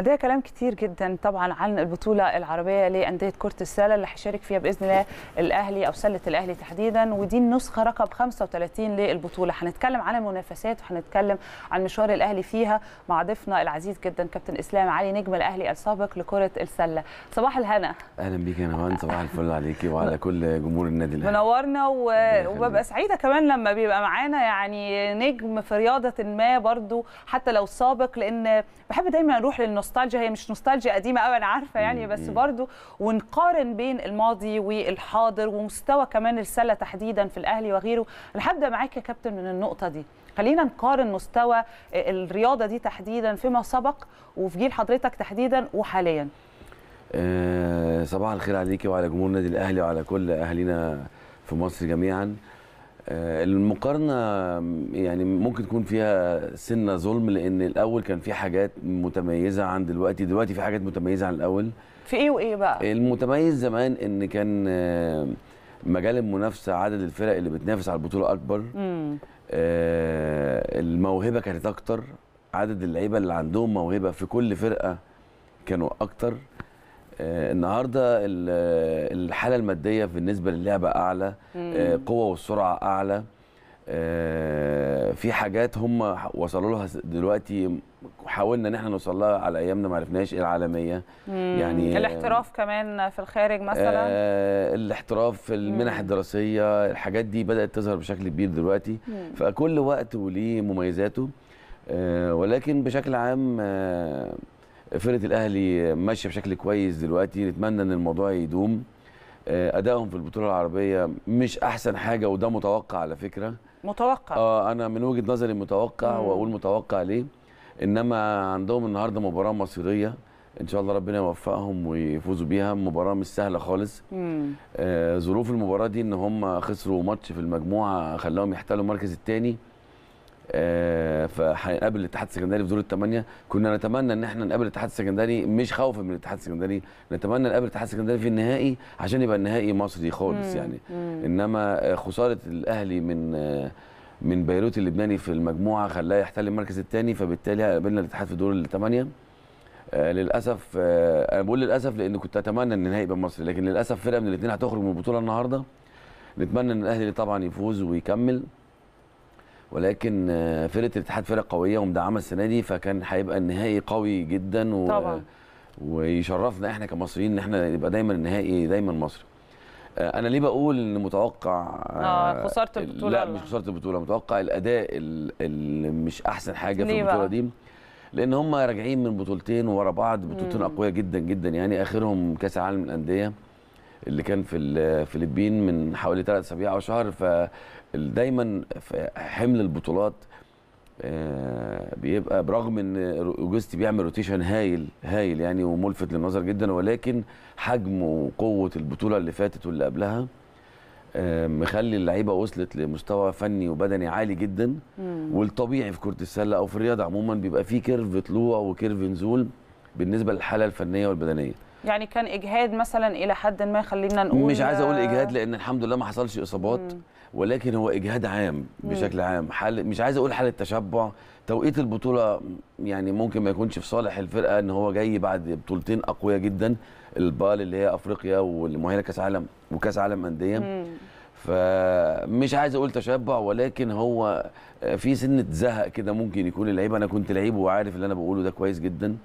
عندنا كلام كتير جدا طبعا عن البطوله العربيه لانديه كره السله اللي هيشارك فيها باذن الله الاهلي او سله الاهلي تحديدا ودي النسخه رقم 35 للبطوله هنتكلم عن المنافسات وهنتكلم عن مشوار الاهلي فيها مع ضيفنا العزيز جدا كابتن اسلام علي نجم الاهلي السابق لكره السله صباح الهنا اهلا بيك يا نهان صباح الفل عليكي وعلى كل جمهور النادي الاهلي منورنا و... وببقى سعيده كمان لما بيبقى معانا يعني نجم في رياضه ما برضو حتى لو سابق لان بحب دايما اروح للنص نوستالجيا هي مش نوستالجيا قديمه قوي انا عارفه يعني بس برضو ونقارن بين الماضي والحاضر ومستوى كمان السله تحديدا في الاهلي وغيره انا هبدا معاك يا كابتن من النقطه دي خلينا نقارن مستوى الرياضه دي تحديدا فيما سبق وفي جيل حضرتك تحديدا وحاليا آه، صباح الخير عليكي وعلى جمهور النادي الاهلي وعلى كل اهالينا في مصر جميعا آه، المقارنه يعني ممكن تكون فيها سنه ظلم لان الاول كان في حاجات متميزه عن دلوقتي دلوقتي في حاجات متميزه عن الاول في ايه وايه بقى المتميز زمان ان كان آه، مجال المنافسه عدد الفرق اللي بتنافس على البطوله اكبر آه الموهبه كانت اكتر عدد اللعيبه اللي عندهم موهبه في كل فرقه كانوا اكتر آه، النهارده الحاله الماديه بالنسبه للعبه اعلى القوه آه، والسرعه اعلى آه، في حاجات هم وصلوا لها دلوقتي حاولنا ان احنا نوصل لها على ايامنا ما عرفناش ايه العالميه مم. يعني الاحتراف كمان في الخارج مثلا آه الاحتراف في المنح الدراسيه الحاجات دي بدات تظهر بشكل كبير دلوقتي مم. فكل وقت وليه مميزاته آه ولكن بشكل عام آه فرقه الاهلي ماشيه بشكل كويس دلوقتي نتمنى ان الموضوع يدوم آه، ادائهم في البطوله العربيه مش احسن حاجه وده متوقع على فكره متوقع اه انا من وجهه نظري متوقع مم. واقول متوقع ليه انما عندهم النهارده مباراه مصيريه ان شاء الله ربنا يوفقهم ويفوزوا بيها مباراه مش سهله خالص آه ظروف المباراه دي ان هم خسروا ماتش في المجموعه خلاهم يحتلوا المركز الثاني آه، فهنقابل الاتحاد السكندري في دور الثمانيه كنا نتمنى ان احنا نقابل الاتحاد السكندري مش خوفا من الاتحاد السكندري نتمنى نقابل الاتحاد السكندري في النهائي عشان يبقى النهائي مصري خالص يعني انما آه، خساره الاهلي من آه، من بيروت اللبناني في المجموعه خلاه يحتل المركز الثاني فبالتالي قابلنا الاتحاد في دور الثمانيه آه للاسف آه انا بقول للاسف لان كنت اتمنى ان النهائي يبقى مصري لكن للاسف فرقه من الاثنين هتخرج من البطوله النهارده نتمنى ان الاهلي طبعا يفوز ويكمل ولكن آه، فرقه الاتحاد فرقه قويه ومدعمه السنه دي فكان هيبقى النهائي قوي جدا و... طبعا ويشرفنا احنا كمصريين ان احنا يبقى دايما النهائي دايما مصري آه، انا ليه بقول ان متوقع اه, آه، خساره البطوله لا مش خساره البطوله متوقع الاداء اللي مش احسن حاجه في البطوله دي لان هم راجعين من بطولتين ورا بعض بطولتين اقوياء جدا جدا يعني اخرهم كاس العالم للانديه اللي كان في الفلبين من حوالي ثلاث اسابيع او شهر فدايما حمل البطولات آه، بيبقى برغم ان اوجستي بيعمل روتيشن هايل هايل يعني وملفت للنظر جدا ولكن حجم وقوه البطوله اللي فاتت واللي قبلها آه، مخلي اللعيبه وصلت لمستوى فني وبدني عالي جدا مم. والطبيعي في كره السله او في الرياضه عموما بيبقى في كيرف طلوع وكيرف نزول بالنسبه للحاله الفنيه والبدنيه يعني كان اجهاد مثلا الى حد ما خلينا نقول مش عايز اقول آه، اجهاد لان الحمد لله ما حصلش اصابات مم. ولكن هو اجهاد عام بشكل عام حال مش عايز اقول حاله تشبع توقيت البطوله يعني ممكن ما يكونش في صالح الفرقه ان هو جاي بعد بطولتين اقوياء جدا البال اللي هي افريقيا والمؤهله كاس عالم وكاس عالم انديه فمش عايز اقول تشبع ولكن هو في سنه زهق كده ممكن يكون اللعيب انا كنت لعيب وعارف اللي انا بقوله ده كويس جدا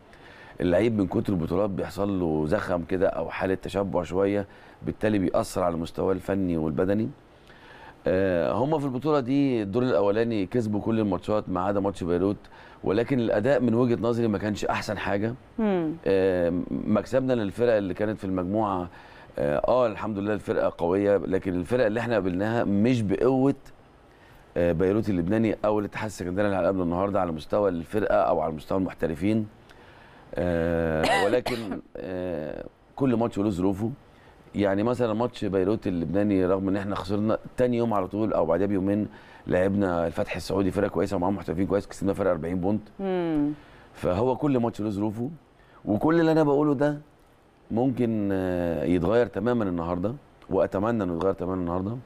اللعيب من كتر البطولات بيحصل له زخم كده او حاله تشبع شويه بالتالي بيأثر على المستوى الفني والبدني آه، هم في البطوله دي الدور الاولاني كسبوا كل الماتشات ما عدا ماتش بيروت ولكن الاداء من وجهه نظري ما كانش احسن حاجه آه، مكسبنا للفرق اللي كانت في المجموعه آه،, اه الحمد لله الفرقه قويه لكن الفرق اللي احنا قابلناها مش بقوه بيروت اللبناني او الاتحاد السكندري اللي هنقابله النهارده على مستوى الفرقه او على مستوى المحترفين آه، ولكن آه، كل ماتش له ظروفه يعني مثلا ماتش بيروت اللبناني رغم ان احنا خسرنا تاني يوم على طول او بعدها بيومين لعبنا الفتح السعودي فرقه كويسه ومعاهم محترفين كويس كسبنا فرقه 40 بونت فهو كل ماتش له ظروفه وكل اللي انا بقوله ده ممكن آه، يتغير تماما النهارده واتمنى انه يتغير تماما النهارده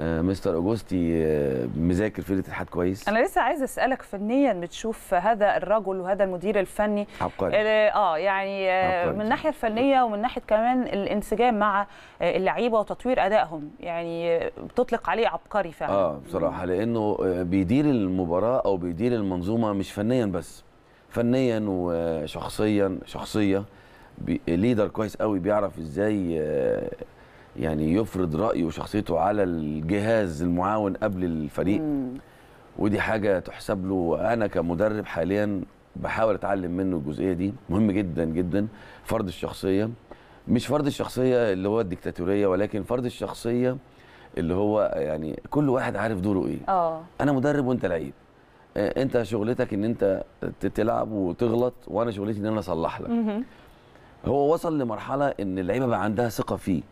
آه، مستر اوجوستي آه، مذاكر في الاتحاد كويس انا لسه عايز اسالك فنيا بتشوف هذا الرجل وهذا المدير الفني عبقري اه, آه، يعني عبقاري. من الناحيه الفنيه ومن ناحيه كمان الانسجام مع اللعيبه وتطوير ادائهم يعني بتطلق عليه عبقري فعلا اه بصراحه لانه بيدير المباراه او بيدير المنظومه مش فنيا بس فنيا وشخصيا شخصيه ليدر كويس قوي بيعرف ازاي يعني يفرض رايه وشخصيته على الجهاز المعاون قبل الفريق مم. ودي حاجه تحسب له انا كمدرب حاليا بحاول اتعلم منه الجزئيه دي مهم جدا جدا فرض الشخصيه مش فرض الشخصيه اللي هو الديكتاتوريه ولكن فرض الشخصيه اللي هو يعني كل واحد عارف دوره ايه اه انا مدرب وانت لعيب آه، انت شغلتك ان انت تلعب وتغلط وانا شغلتي ان انا اصلح لك هو وصل لمرحله ان اللعيبه بقى عندها ثقه فيه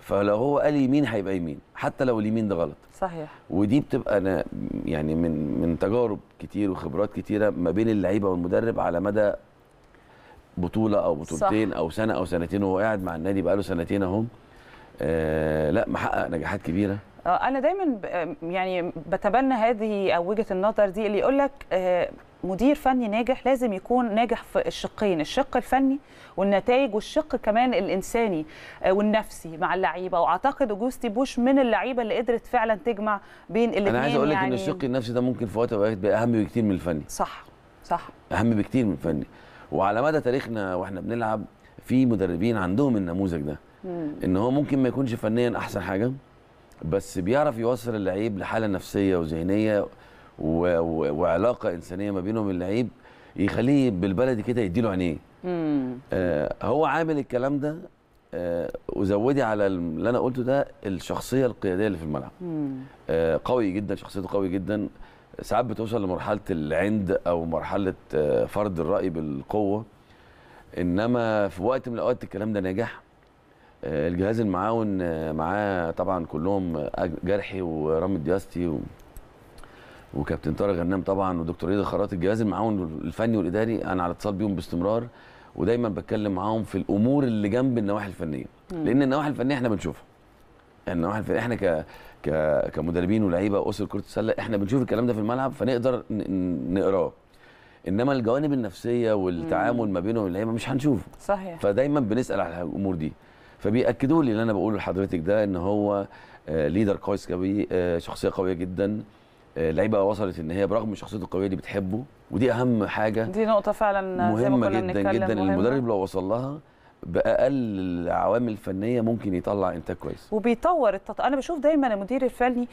فلو هو قال يمين هيبقى يمين حتى لو اليمين ده غلط صحيح ودي بتبقى انا يعني من من تجارب كتير وخبرات كتيره ما بين اللعيبه والمدرب على مدى بطوله او بطولتين صح. او سنه او سنتين وهو قاعد مع النادي بقاله سنتين اهم آه لا محقق نجاحات كبيره آه، انا دايما يعني بتبنى هذه او وجهه النظر دي اللي يقول لك آه مدير فني ناجح لازم يكون ناجح في الشقين الشق الفني والنتائج والشق كمان الانساني آه، والنفسي مع اللعيبه واعتقد جوستي بوش من اللعيبه اللي قدرت فعلا تجمع بين الاثنين يعني انا عايز اقول لك يعني... ان الشق النفسي ده ممكن في وقت من الاوقات بقى اهم بكتير من الفني صح صح اهم بكتير من الفني وعلى مدى تاريخنا واحنا بنلعب في مدربين عندهم النموذج ده ان هو ممكن ما يكونش فنيا احسن حاجه بس بيعرف يوصل اللعيب لحاله نفسيه وذهنيه و... و... وعلاقه انسانيه ما بينهم اللعيب يخليه بالبلدي كده يديله عينيه آه هو عامل الكلام ده آه وزودي على اللي انا قلته ده الشخصيه القياديه اللي في الملعب آه قوي جدا شخصيته قوي جدا ساعات بتوصل لمرحله العند او مرحله آه فرض الراي بالقوه انما في وقت من الاوقات الكلام ده ناجح آه الجهاز المعاون آه معاه طبعا كلهم آه، جرحي ورامي دياستي و... وكابتن طارق غنام طبعا ودكتور رياض خراط الجهاز المعاون الفني والاداري انا على اتصال بيهم باستمرار ودايما بتكلم معاهم في الامور اللي جنب النواحي الفنيه مم. لان النواحي الفنيه احنا بنشوفها النواحي الفنيه احنا ك ك كمدربين ولاعيبه اسر كره السله احنا بنشوف الكلام ده في الملعب فنقدر نقراه انما الجوانب النفسيه والتعامل ما بينهم اللعيبه مش هنشوفه صحيح فدايما بنسال على الامور دي فبياكدوا لي اللي انا بقوله لحضرتك ده ان هو ليدر آه، كويس قوي آه، شخصيه قويه جدا اللعيبه آه، وصلت ان هي برغم شخصيته القويه دي بتحبه ودي اهم حاجه دي نقطه فعلا مهمه زي ما كنا جدا جدا المدرب لو وصل لها باقل العوامل الفنيه ممكن يطلع انتاج كويس وبيطور التط... انا بشوف دايما المدير الفني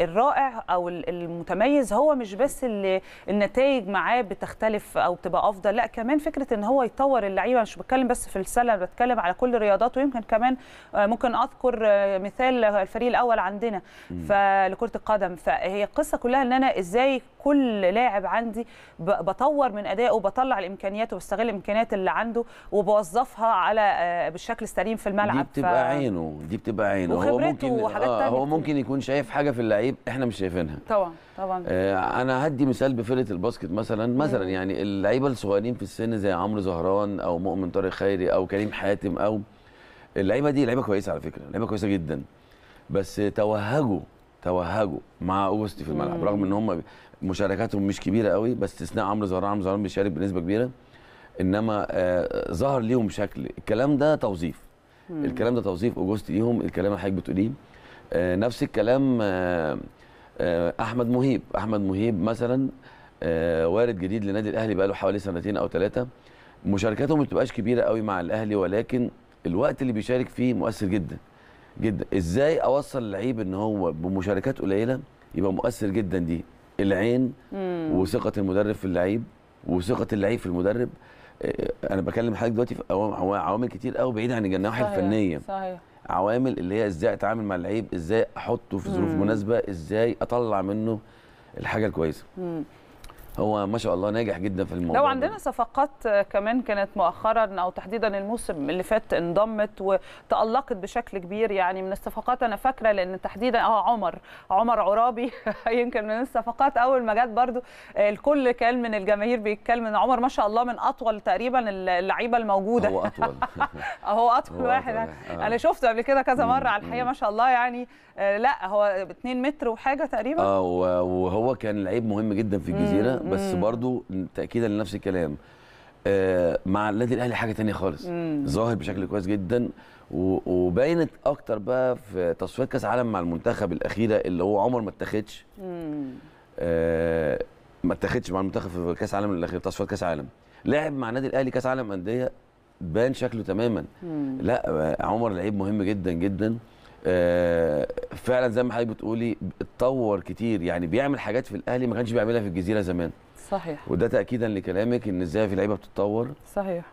الرائع او المتميز هو مش بس اللي النتائج معاه بتختلف او بتبقى افضل لا كمان فكره ان هو يطور اللعيبه مش بتكلم بس في السله بتكلم على كل الرياضات ويمكن كمان ممكن اذكر مثال الفريق الاول عندنا فلكره القدم فهي القصه كلها ان انا ازاي كل لاعب عندي بطور من ادائه بطلع الامكانيات وبستغل الامكانيات اللي عنده وبوظفها على آه، بالشكل السليم في الملعب دي بتبقى ف... عينه دي بتبقى عينه هو ممكن آه هو ممكن يكون شايف حاجه في اللعيب احنا مش شايفينها طبعا طبعا آه انا هدي مثال بفرقه الباسكت مثلا مثلا يعني اللعيبه الصغيرين في السن زي عمرو زهران او مؤمن طارق خيري او كريم حاتم او اللعيبه دي لعيبه كويسه على فكره لعيبه كويسه جدا بس توهجوا توهجوا مع اوجستي في الملعب مم. رغم ان هم مشاركاتهم مش كبيره قوي باستثناء عمرو زهران عمرو زهران بيشارك بنسبه كبيره انما آه ظهر ليهم شكل الكلام ده توظيف مم. الكلام ده توظيف اوجستي ليهم الكلام اللي حضرتك بتقوليه آه نفس الكلام آه آه احمد مهيب احمد مهيب مثلا آه وارد جديد لنادي الاهلي بقى له حوالي سنتين او ثلاثه مشاركاته ما بتبقاش كبيره قوي مع الاهلي ولكن الوقت اللي بيشارك فيه مؤثر جدا جدا ازاي اوصل اللعيب ان هو بمشاركات قليله يبقى مؤثر جدا دي العين وثقه المدرب في اللعيب وثقه اللعيب في المدرب آه، انا بكلم حضرتك دلوقتي في عوامل كتير قوي بعيده عن الجناح الفنيه صحيح عوامل اللي هي ازاي اتعامل مع اللعيب ازاي احطه في ظروف مناسبه ازاي اطلع منه الحاجه الكويسه مم. هو ما شاء الله ناجح جدا في الموضوع لو عندنا صفقات آه، كمان كانت مؤخرا او تحديدا الموسم اللي فات انضمت وتالقت بشكل كبير يعني من الصفقات انا فاكره لان تحديدا اه عمر عمر عرابي يمكن من الصفقات اول ما جت برده آه، الكل كان من الجماهير بيتكلم ان عمر ما شاء الله من اطول تقريبا اللعيبه الموجوده هو اطول هو اطول واحد أطول. آه. انا شفته قبل كده كذا مره على الحقيقه ما شاء الله يعني لا هو 2 متر وحاجه تقريبا اه وهو كان لعيب مهم جدا في الجزيره بس برضو تاكيدا لنفس الكلام آه، مع النادي الاهلي حاجه تانية خالص ظاهر بشكل كويس جدا وباينت اكتر بقى في تصفيات كاس عالم مع المنتخب الاخيره اللي هو عمر ما اتاخدش آه، ما اتاخدش مع المنتخب في كاس عالم الاخير تصفيات كاس عالم لعب مع النادي الاهلي كاس عالم انديه بان شكله تماما مم. لا آه، عمر لعيب مهم جدا جدا آه، فعلا زي ما حضرتك بتقولي اتطور كتير يعني بيعمل حاجات في الاهلي ما كانش بيعملها في الجزيره زمان صحيح وده تاكيدا لكلامك ان ازاي في لعيبه بتتطور صحيح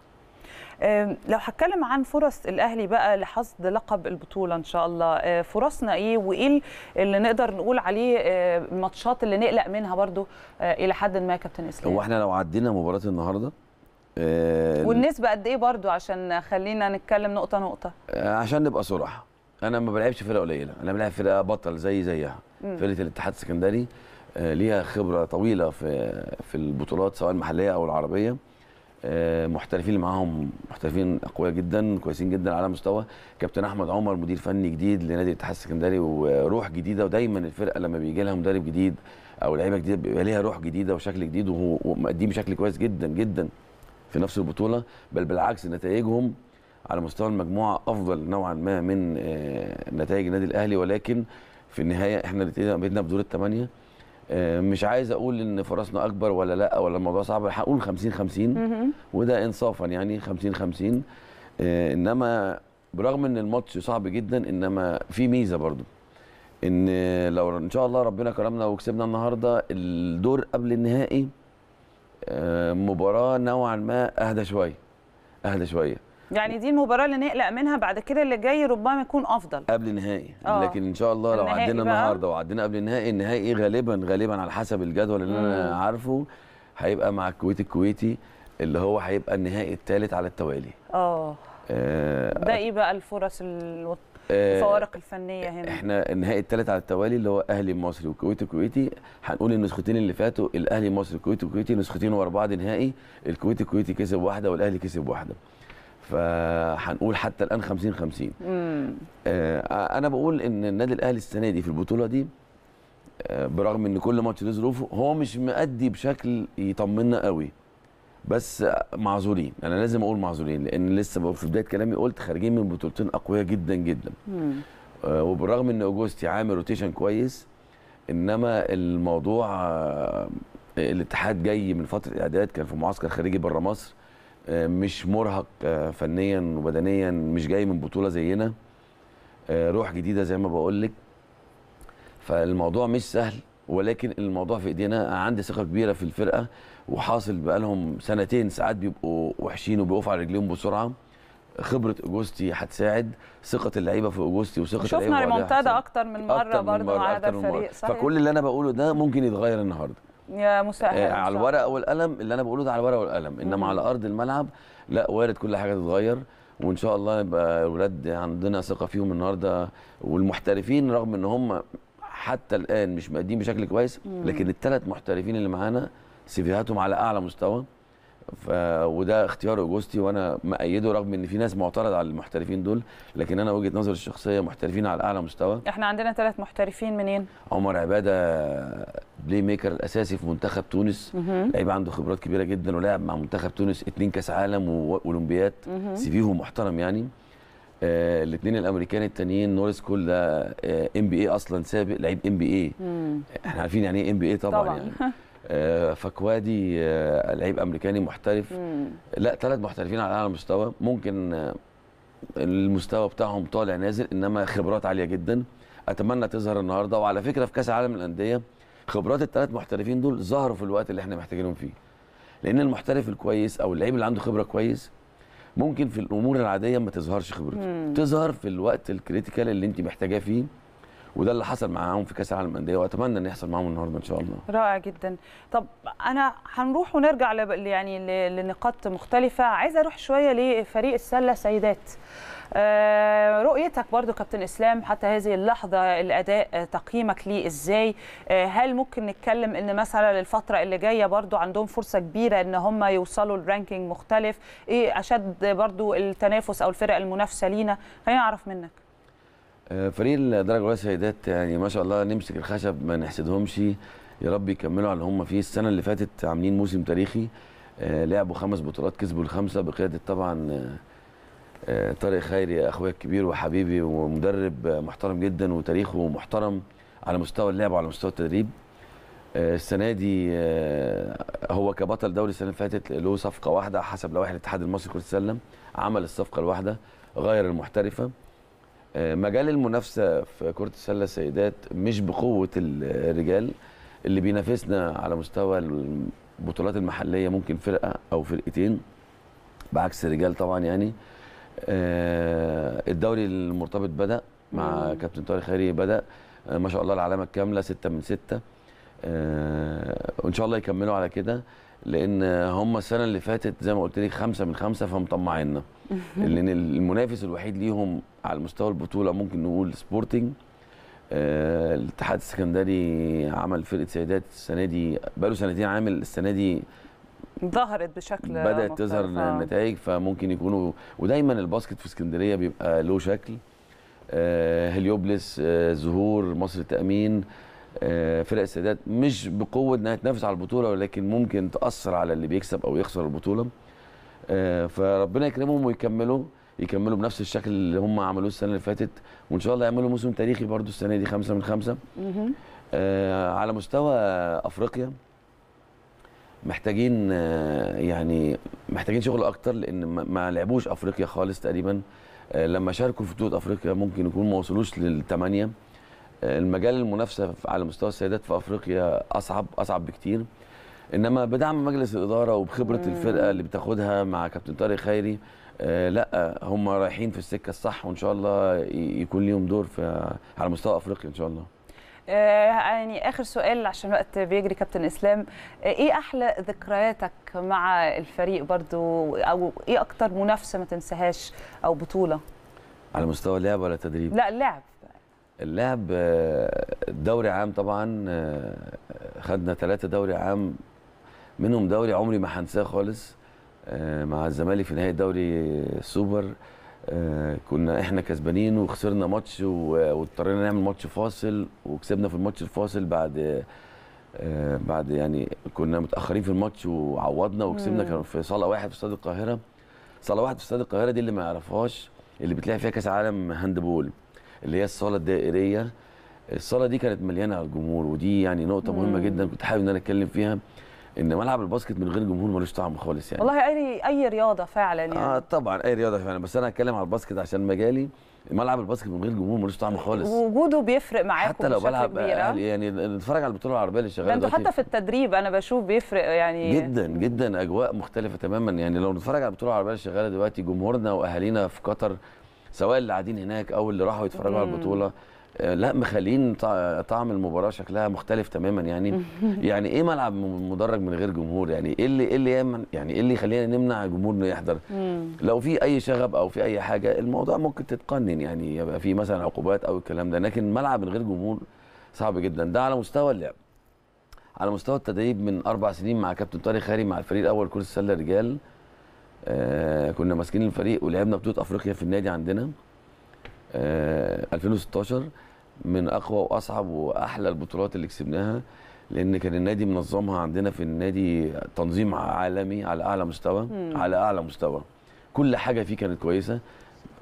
لو هتكلم عن فرص الاهلي بقى لحصد لقب البطوله ان شاء الله آه، فرصنا ايه وايه اللي نقدر نقول عليه الماتشات آه، اللي نقلق منها برضو الى حد ما يا كابتن اسلام هو احنا لو عدينا مباراه النهارده والنسبه قد ايه برضو عشان خلينا نتكلم نقطه نقطه عشان نبقى صراحه انا ما بلعبش فرقه قليله انا بلعب فرقه بطل زي زيها فرقه الاتحاد السكندري آه، ليها خبره طويله في في البطولات سواء المحليه او العربيه آه، محترفين اللي معاهم محترفين اقوياء جدا كويسين جدا على مستوى كابتن احمد عمر مدير فني جديد لنادي الاتحاد السكندري وروح جديده ودايما الفرقه لما بيجي لها مدرب جديد او لعيبه جديده بيبقى ليها روح جديده وشكل جديد ومقدمين بشكل كويس جدا جدا في نفس البطوله بل بالعكس نتائجهم على مستوى المجموعه افضل نوعا ما من آه، نتائج النادي الاهلي ولكن في النهايه احنا بقينا في دور الثمانيه آه، مش عايز اقول ان فرصنا اكبر ولا لا ولا الموضوع صعب هقول 50 50 وده انصافا يعني 50 50 آه، انما برغم ان الماتش صعب جدا انما في ميزه برضو ان لو ان شاء الله ربنا كرمنا وكسبنا النهارده الدور قبل النهائي مباراه نوعا ما اهدى شويه اهدى شويه يعني دي المباراه اللي نقلق منها بعد كده اللي جاي ربما يكون افضل قبل النهائي آه. لكن ان شاء الله لو عدينا النهارده وعدينا قبل النهائي النهائي غالبا غالبا على حسب الجدول اللي انا عارفه هيبقى مع الكويت الكويتي اللي هو هيبقى النهائي الثالث على التوالي آه. اه ده ايه بقى الفرص الوط... آه، الفوارق الفنيه هنا احنا النهائي الثالث على التوالي اللي هو اهلي مصري والكويت الكويتي هنقول النسختين اللي فاتوا الاهلي مصري والكويت الكويتي نسختين ورا بعض نهائي الكويت الكويتي كسب واحده والاهلي كسب واحده فهنقول حتى الان 50 50 آه انا بقول ان النادي الاهلي السنه دي في البطوله دي آه برغم ان كل ماتش له ظروفه هو مش مأدي بشكل يطمنا قوي بس معذورين انا لازم اقول معذورين لان لسه في بدايه كلامي قلت خارجين من بطولتين اقوياء جدا جدا آه وبالرغم ان اوجوستي عامل روتيشن كويس انما الموضوع آه الاتحاد جاي من فتره اعداد كان في معسكر خارجي بره مصر آه، مش مرهق آه، فنيا وبدنيا مش جاي من بطوله زينا آه، روح جديده زي ما بقول لك فالموضوع مش سهل ولكن الموضوع في ايدينا عندي ثقه كبيره في الفرقه وحاصل بقالهم سنتين ساعات بيبقوا وحشين وبيقفوا على رجليهم بسرعه خبره اجوستي هتساعد ثقه اللعيبه في اجوستي وثقه اللعيبه شفنا ريمونتادا اكتر من مره برضه مع هذا الفريق صحيح فكل اللي انا بقوله ده ممكن يتغير النهارده يا مساعد آه على الورقه والقلم اللي انا بقوله ده على الورقه والقلم انما على ارض الملعب لا وارد كل حاجه تتغير وان شاء الله يبقى الولاد عندنا ثقه فيهم النهارده والمحترفين رغم ان هم حتى الان مش مادين بشكل كويس لكن الثلاث محترفين اللي معانا سيفيهاتهم على اعلى مستوى ف... وده اختيار جوزتي وانا مأيده رغم ان في ناس معترض على المحترفين دول لكن انا وجهه نظري الشخصيه محترفين على اعلى مستوى احنا عندنا ثلاث محترفين منين عمر عباده بلاي ميكر الاساسي في منتخب تونس لعيب عنده خبرات كبيره جدا ولعب مع منتخب تونس اثنين كاس عالم واولمبياد فيهم محترم يعني آه الاثنين الامريكان التانيين نورس كول ده ام بي اي اصلا سابق لعيب ام بي اي احنا عارفين يعني ايه ام بي اي طبعا, طبعًا. يعني آه، فكوادي آه، لعيب امريكاني محترف لا ثلاث محترفين على اعلى مستوى ممكن آه، المستوى بتاعهم طالع نازل انما خبرات عاليه جدا اتمنى تظهر النهارده وعلى فكره في كاس العالم للانديه خبرات الثلاث محترفين دول ظهروا في الوقت اللي احنا محتاجينهم فيه لان المحترف الكويس او اللعيب اللي عنده خبره كويس ممكن في الامور العاديه ما تظهرش خبرته تظهر في الوقت الكريتيكال اللي انت محتاجاه فيه وده اللي حصل معاهم في كاس العالم للانديه واتمنى ان يحصل معاهم النهارده ان شاء الله رائع جدا طب انا هنروح ونرجع ل... يعني ل... لنقاط مختلفه عايز اروح شويه لفريق السله سيدات آه رؤيتك برضو كابتن اسلام حتى هذه اللحظه الاداء آه، تقييمك ليه ازاي آه هل ممكن نتكلم ان مثلا الفتره اللي جايه برضو عندهم فرصه كبيره ان هم يوصلوا لرانكينج مختلف ايه اشد برضو التنافس او الفرق المنافسه لينا خلينا نعرف منك آه، فريق الدرجه الاولى سيدات يعني ما شاء الله نمسك الخشب ما نحسدهمش يا رب يكملوا على اللي هم فيه السنه اللي فاتت عاملين موسم تاريخي آه، لعبوا خمس بطولات كسبوا الخمسه بقياده طبعا آه، طارق خيري اخويا الكبير وحبيبي ومدرب محترم جدا وتاريخه محترم على مستوى اللعب وعلى مستوى التدريب السنه دي هو كبطل دوري السنه اللي فاتت له صفقه واحده حسب لوائح الاتحاد المصري لكره السله عمل الصفقه الواحده غير المحترفه مجال المنافسه في كره السله السيدات مش بقوه الرجال اللي بينافسنا على مستوى البطولات المحليه ممكن فرقه او فرقتين بعكس الرجال طبعا يعني آه، الدوري المرتبط بدا مع كابتن طارق خيري بدا آه، ما شاء الله العلامه الكامله 6 من 6 آه، وان شاء الله يكملوا على كده لان هم السنه اللي فاتت زي ما قلت لك خمسه من خمسه فمطمعينا لان المنافس الوحيد ليهم على مستوى البطوله ممكن نقول سبورتنج آه الاتحاد السكندري عمل فرقه سيدات السنه دي بقاله سنتين عامل السنه دي ظهرت بشكل بدات تظهر آه. النتائج فممكن يكونوا ودايما الباسكت في اسكندريه بيبقى له شكل آه هليوبلس آه زهور مصر التامين آه، فرق السيدات مش بقوه انها تنافس على البطوله ولكن ممكن تاثر على اللي بيكسب او يخسر البطوله آه، فربنا يكرمهم ويكملوا يكملوا بنفس الشكل اللي هم عملوه السنه اللي فاتت وان شاء الله يعملوا موسم تاريخي برضو السنه دي خمسة من خمسة آه، على مستوى افريقيا محتاجين يعني محتاجين شغل اكتر لان ما لعبوش افريقيا خالص تقريبا لما شاركوا في بطوله افريقيا ممكن يكون ما وصلوش للثمانيه المجال المنافسه على مستوى السيدات في افريقيا اصعب اصعب بكتير انما بدعم مجلس الاداره وبخبره مم. الفرقه اللي بتاخدها مع كابتن طارق خيري آه لا هم رايحين في السكه الصح وان شاء الله يكون ليهم دور في على مستوى افريقيا ان شاء الله آه يعني اخر سؤال عشان الوقت بيجري كابتن اسلام آه ايه احلى ذكرياتك مع الفريق برضو او ايه اكتر منافسه ما تنساهاش او بطوله على مستوى اللعب ولا تدريب لا اللعب اللعب آه، دوري عام طبعا آه، خدنا ثلاثة دوري عام منهم دوري عمري ما هنساه خالص آه، مع الزمالك في نهاية دوري سوبر كنا احنا كسبانين وخسرنا ماتش واضطرينا نعمل ماتش فاصل وكسبنا في الماتش الفاصل بعد بعد يعني كنا متاخرين في الماتش وعوضنا وكسبنا كان في صاله واحد في استاد القاهره صاله واحد في استاد القاهره دي اللي ما يعرفهاش اللي بتلاقي فيها كاس عالم هاندبول اللي هي الصاله الدائريه الصاله دي كانت مليانه على الجمهور ودي يعني نقطه مم. مهمه جدا كنت حابب ان انا اتكلم فيها ان ملعب الباسكت من غير جمهور ملوش طعم خالص يعني والله اي اي رياضه فعلا يعني اه طبعا اي رياضه فعلا بس انا هتكلم على الباسكت عشان مجالي ملعب الباسكت من غير جمهور ملوش طعم خالص وجوده بيفرق معاكم حتى لو بلعب آه. يعني نتفرج على البطوله العربيه اللي شغاله دلوقتي حتى في التدريب انا بشوف بيفرق يعني جدا جدا اجواء مختلفه تماما يعني لو نتفرج على البطوله العربيه اللي شغاله دلوقتي جمهورنا واهالينا في قطر سواء اللي قاعدين هناك او اللي راحوا يتفرجوا على البطوله آه، لا مخلين طعم المباراه شكلها مختلف تماما يعني يعني ايه ملعب مدرج من غير جمهور يعني ايه اللي ايه اللي يعني ايه اللي يخلينا نمنع الجمهور انه يحضر لو في اي شغب او في اي حاجه الموضوع ممكن تتقنن يعني يبقى في مثلا عقوبات او الكلام ده لكن ملعب من غير جمهور صعب جدا ده على مستوى اللعب على مستوى التدريب من اربع سنين مع كابتن طارق خيري مع الفريق الاول كره السله رجال آه، كنا ماسكين الفريق ولعبنا بطوله افريقيا في النادي عندنا آه 2016 من اقوى واصعب واحلى البطولات اللي كسبناها لان كان النادي منظمها عندنا في النادي تنظيم عالمي على اعلى مستوى مم. على اعلى مستوى كل حاجه فيه كانت كويسه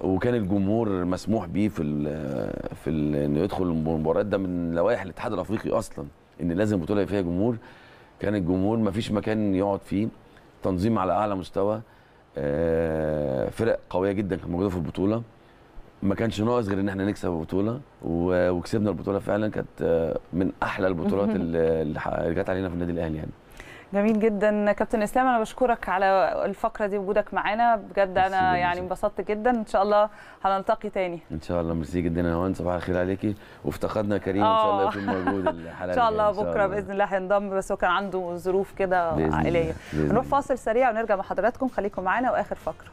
وكان الجمهور مسموح بيه في الـ في انه يدخل المباريات ده من لوائح الاتحاد الافريقي اصلا ان لازم بطوله فيها جمهور كان الجمهور ما فيش مكان يقعد فيه تنظيم على اعلى مستوى آه، فرق قويه جدا كانت موجوده في البطوله ما كانش ناقص غير ان احنا نكسب البطوله وكسبنا البطوله فعلا كانت آه، من احلى البطولات اللي جت علينا في النادي الاهلي يعني جميل جدا كابتن اسلام انا بشكرك على الفقره دي وجودك معانا بجد انا يعني انبسطت جدا ان شاء الله هنلتقي تاني ان شاء الله ميرسي جدا يا هوان صباح الخير عليكي وافتقدنا كريم ان شاء الله آه. يكون موجود الحلقه ان شاء الله بكره باذن الله هينضم بس هو كان عنده ظروف كده عائليه نروح فاصل سريع ونرجع مع حضراتكم خليكم معانا واخر فقره